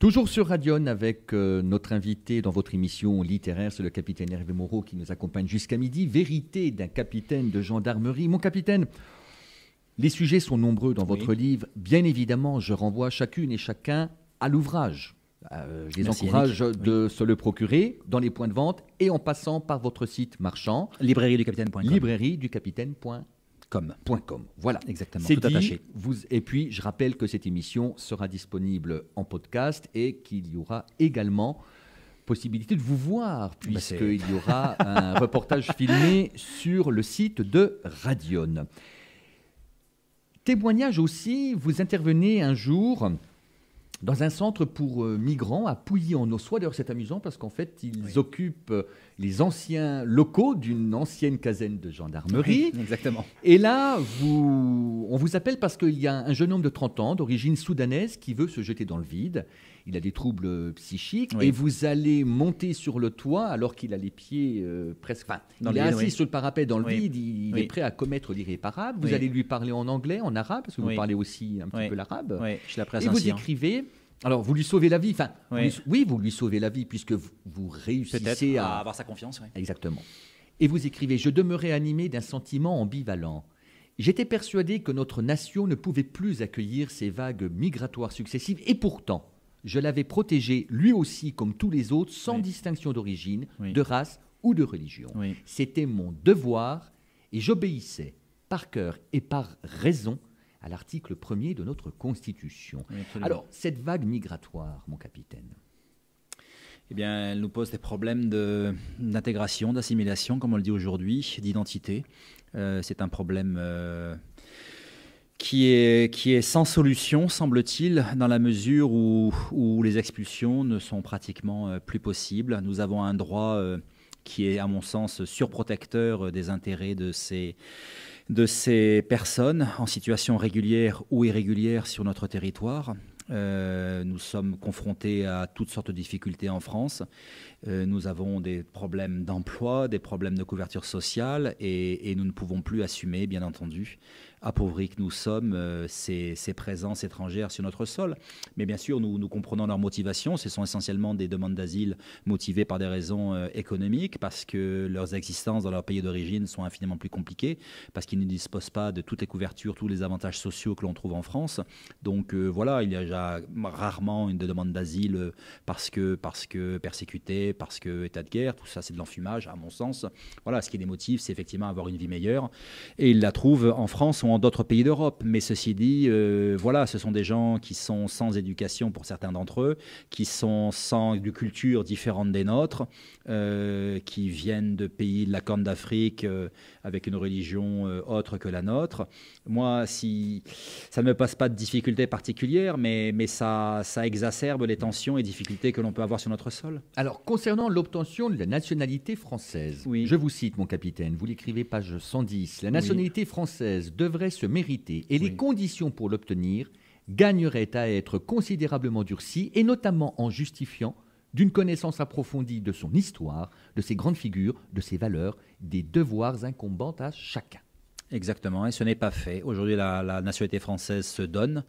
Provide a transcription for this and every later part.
Toujours sur Radion avec euh, notre invité dans votre émission littéraire, c'est le capitaine Hervé Moreau qui nous accompagne jusqu'à midi. Vérité d'un capitaine de gendarmerie. Mon capitaine, les sujets sont nombreux dans votre livre. Bien évidemment, je renvoie chacune et chacun à l'ouvrage. Euh, je les encourage de se le procurer dans les points de vente et en passant par votre site marchand. Librairie du capitaine.com. Librairie du capitaine.com. .com, Voilà, exactement. dit, Vous, et puis, je rappelle que cette émission sera disponible en podcast et qu'il y aura également possibilité de vous voir, bah, puisqu'il y aura un reportage filmé sur le site de Radion. Témoignage aussi, vous intervenez un jour dans un centre pour euh, migrants à Pouilly en Ossois. D'ailleurs, c'est amusant parce qu'en fait, ils occupent euh, les anciens locaux d'une ancienne caserne de gendarmerie. exactement. Et là, vous, on vous appelle parce qu'il y a un jeune homme de 30 ans d'origine soudanaise qui veut se jeter dans le vide il a des troubles euh, psychiques, et vous allez monter sur le toit alors qu'il a les pieds euh, presque... Enfin, il est assis sur le parapet dans le vide, il, est prêt à commettre l'irréparable. Vous allez lui parler en anglais, en arabe, parce que vous parlez aussi un petit peu l'arabe. je Et vous hein. écrivez... Alors, vous lui sauvez la vie. Enfin, oui. Vous, lui sauvez la vie puisque vous, réussissez à... avoir sa confiance. Exactement. Et vous écrivez Je demeurais animé d'un sentiment ambivalent. J'étais persuadé que notre nation ne pouvait plus accueillir ces vagues migratoires successives, et pourtant, je l'avais protégé lui aussi comme tous les autres, sans distinction d'origine, de race ou de religion. C'était mon devoir et j'obéissais par cœur et par raison à l'article 1er de notre Constitution. Alors, cette vague migratoire, mon capitaine, eh bien, elle nous pose des problèmes d'intégration, d'assimilation, comme on le dit aujourd'hui, d'identité. Euh, c'est un problème euh, qui est, sans solution, semble-t-il, dans la mesure où, les expulsions ne sont pratiquement euh, plus possibles. Nous avons un droit euh, qui est, à mon sens, surprotecteur euh, des intérêts de ces, personnes en situation régulière ou irrégulière sur notre territoire. nous sommes confrontés à toutes sortes de difficultés en France. nous avons des problèmes d'emploi, des problèmes de couverture sociale et, nous ne pouvons plus assumer, bien entendu, appauvris que nous sommes, euh, ces, présences étrangères sur notre sol. Mais bien sûr, nous, nous comprenons leurs motivations. Ce sont essentiellement des demandes d'asile motivées par des raisons euh, économiques, parce que leurs existences dans leur pays d'origine sont infiniment plus compliquées, parce qu'ils ne disposent pas de toutes les couvertures, tous les avantages sociaux que l'on trouve en France. Donc euh, voilà, il y a déjà rarement une demande d'asile parce que, parce que persécuté, parce que état de guerre. Tout ça, c'est de l'enfumage, à mon sens. Voilà, ce qui les motive, c'est effectivement avoir une vie meilleure. Et ils la trouvent en France d'autres pays d'Europe. Mais ceci dit, euh, voilà, ce sont des gens qui sont sans éducation pour certains d'entre eux, qui sont sans culture différente des nôtres, euh, qui viennent de pays de la Corne d'Afrique euh, avec une religion autre que la nôtre. Moi, si ça ne me passe pas de difficultés particulières, mais, mais ça, ça exacerbe les tensions et difficultés que l'on peut avoir sur notre sol. Alors, concernant l'obtention de la nationalité française, je vous cite, mon capitaine, vous l'écrivez page 110, la nationalité française devrait se mériter et les conditions pour l'obtenir gagneraient à être considérablement durcies, et notamment en justifiant d'une connaissance approfondie de son histoire, de ses grandes figures, de ses valeurs, des devoirs incombants à chacun. Exactement, et ce n'est pas fait. Aujourd'hui, la, la nationalité française se donne,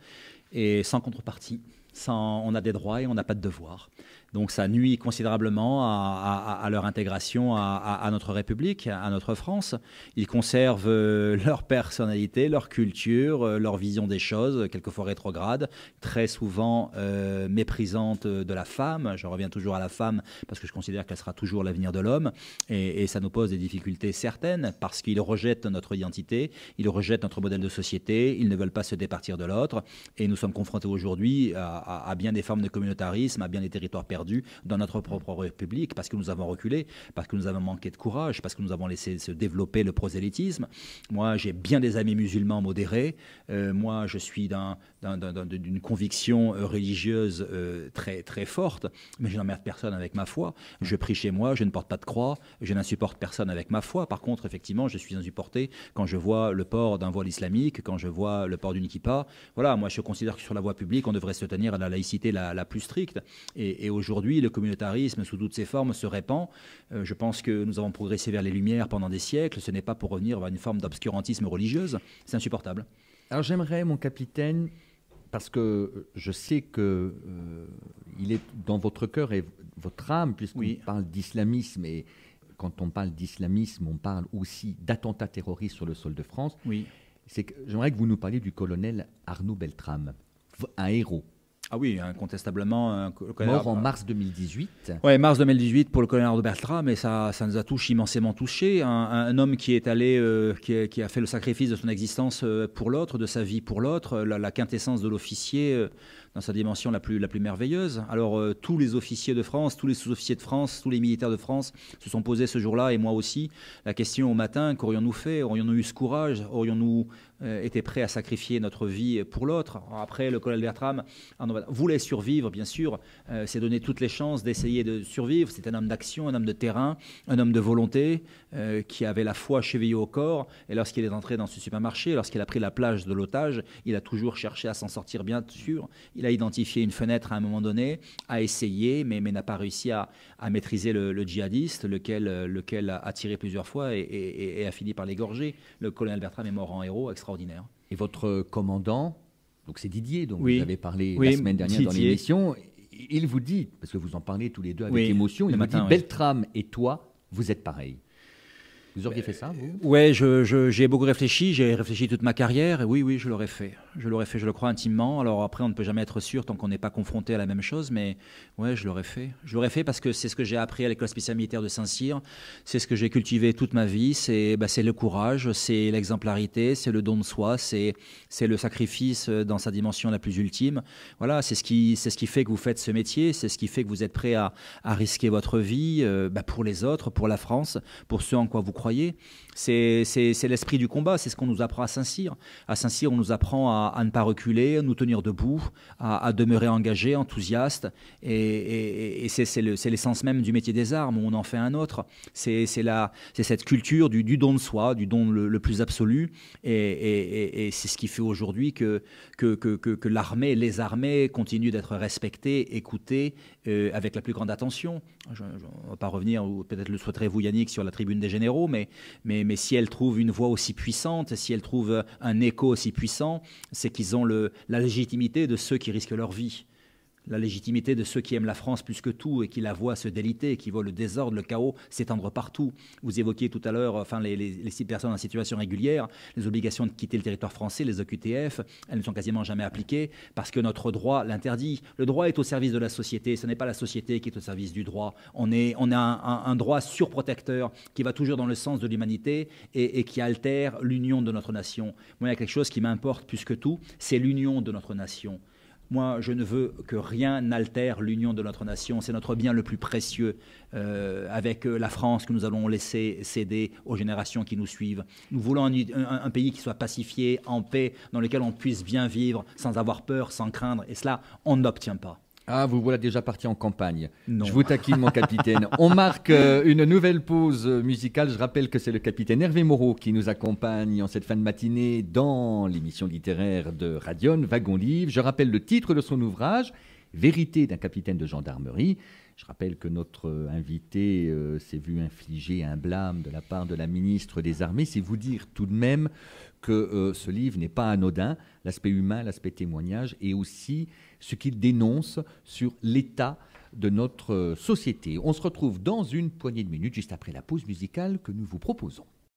et sans contrepartie on a des droits et on n'a pas de devoirs. Donc ça nuit considérablement à, leur intégration à, notre République, à notre France. Ils conservent euh, leur personnalité, leur culture, euh, leur vision des choses, quelquefois rétrograde, très souvent euh, méprisante de la femme. Je reviens toujours à la femme parce que je considère qu'elle sera toujours l'avenir de l'homme. Et, et, ça nous pose des difficultés certaines parce qu'ils rejettent notre identité, ils rejettent notre modèle de société, ils ne veulent pas se départir de l'autre. Et nous sommes confrontés aujourd'hui à à, bien des formes de communautarisme, à bien des territoires perdus dans notre propre République, parce que nous avons reculé, parce que nous avons manqué de courage, parce que nous avons laissé se développer le prosélytisme. Moi, j'ai bien des amis musulmans modérés. Euh, moi, je suis d'une conviction euh, religieuse euh, très, très forte, mais je n'emmerde personne avec ma foi. Je prie chez moi, je ne porte pas de croix, je n'insupporte personne avec ma foi. Par contre, effectivement, je suis insupporté quand je vois le port d'un voile islamique, quand je vois le port d'une kippa. Voilà, moi, je considère que sur la voie publique, on devrait se tenir à la laïcité la, plus stricte. Et, aujourd'hui, le communautarisme sous toutes ses formes se répand. Euh, je pense que nous avons progressé vers les Lumières pendant des siècles. Ce n'est pas pour revenir vers une forme d'obscurantisme religieuse. C'est insupportable. Alors j'aimerais, mon capitaine, parce que je sais que euh, il est dans votre cœur et votre âme, puisqu'on parle d'islamisme et quand on parle d'islamisme, on parle aussi d'attentats terroristes sur le sol de France. Oui. C'est que j'aimerais que vous nous parliez du colonel Arnaud Beltrame, un héros, ah oui, incontestablement. Euh, Mort en mars 2018. Oui, mars 2018 pour le colonel de Bertrand, mais ça, nous a tous immensément touchés. Un, homme qui est allé, euh, qui, a, fait le sacrifice de son existence euh, pour l'autre, de sa vie pour l'autre, la, quintessence de l'officier dans sa dimension la plus, la plus merveilleuse. Alors tous les officiers de France, tous les sous-officiers de France, tous les militaires de France se sont posés ce jour-là, et moi aussi, la question au matin, qu'aurions-nous fait Aurions-nous eu ce courage Aurions-nous euh, était prêt à sacrifier notre vie pour l'autre. Après, le colonel Bertram voulait survivre, bien sûr, euh, s'est donné toutes les chances d'essayer de survivre. C'est un homme d'action, un homme de terrain, un homme de volonté, euh, qui avait la foi chevillée au corps. Et lorsqu'il est entré dans ce supermarché, lorsqu'il a pris la plage de l'otage, il a toujours cherché à s'en sortir, bien sûr. Il a identifié une fenêtre à un moment donné, a essayé, mais, mais n'a pas réussi à, maîtriser le, djihadiste, lequel, lequel a tiré plusieurs fois et, et a fini par l'égorger. Le colonel Bertram est mort en héros, extraordinaire et votre commandant, donc c'est Didier, dont vous avez parlé la semaine dernière dans l'émission, il vous dit, parce que vous en parlez tous les deux avec émotion, il vous dit Beltrame et toi, vous êtes pareils. Vous auriez fait ça vous Ouais, j'ai beaucoup réfléchi, j'ai réfléchi toute ma carrière, et oui, oui, je l'aurais fait. Je l'aurais fait, je le crois intimement. Alors après, on ne peut jamais être sûr tant qu'on n'est pas confronté à la même chose, mais oui, je l'aurais fait. Je l'aurais fait parce que c'est ce que j'ai appris à l'école spéciale militaire de Saint-Cyr, c'est ce que j'ai cultivé toute ma vie, c'est bah, le courage, c'est l'exemplarité, c'est le don de soi, c'est le sacrifice dans sa dimension la plus ultime. Voilà, c'est ce, qui, fait que vous faites ce métier, c'est ce qui fait que vous êtes prêt à, risquer votre vie euh, bah, pour les autres, pour la France, pour ceux en quoi vous croyez c'est l'esprit du combat, c'est ce qu'on nous apprend à Saint-Cyr. À Saint-Cyr, on nous apprend à, ne pas reculer, à nous tenir debout, à, demeurer engagé, enthousiaste. Et, c'est l'essence même du métier des armes, on en fait un autre. C'est cette culture du, don de soi, du don le, plus absolu. Et, c'est ce qui fait aujourd'hui que, que l'armée, les armées continuent d'être respectées, écoutées euh, avec la plus grande attention. Je ne va pas revenir, ou peut-être le souhaiterez-vous Yannick, sur la tribune des généraux, mais, si elles trouvent une voix aussi puissante, si elles trouvent un écho aussi puissant, c'est qu'ils ont la légitimité de ceux qui risquent leur vie. La légitimité de ceux qui aiment la France plus que tout et qui la voient se déliter, qui voient le désordre, le chaos s'étendre partout. Vous évoquiez tout à l'heure enfin, les, six personnes en situation régulière, les obligations de quitter le territoire français, les OQTF, elles ne sont quasiment jamais appliquées parce que notre droit l'interdit. Le droit est au service de la société, ce n'est pas la société qui est au service du droit. On, a un, droit surprotecteur qui va toujours dans le sens de l'humanité et, et, qui altère l'union de notre nation. Moi, il y a quelque chose qui m'importe plus que tout, c'est l'union de notre nation. Moi, je ne veux que rien n'altère l'union de notre nation. C'est notre bien le plus précieux euh, avec euh, la France que nous allons laisser céder aux générations qui nous suivent. Nous voulons un, pays qui soit pacifié, en paix, dans lequel on puisse bien vivre sans avoir peur, sans craindre. Et cela, on n'obtient pas. Ah, vous voilà déjà parti en campagne. Je vous taquine, mon capitaine. On marque euh, une nouvelle pause euh, musicale. Je rappelle que c'est le capitaine Hervé Moreau qui nous accompagne en cette fin de matinée dans l'émission littéraire de Radion, Wagon Livre. Je rappelle le titre de son ouvrage, Vérité d'un capitaine de gendarmerie. Je rappelle que notre euh, invité euh, s'est vu infliger un blâme de la part de la ministre des Armées. C'est vous dire tout de même que euh, ce livre n'est pas anodin, l'aspect humain, l'aspect témoignage, et aussi ce qu'il dénonce sur l'état de notre société. On se retrouve dans une poignée de minutes, juste après la pause musicale que nous vous proposons.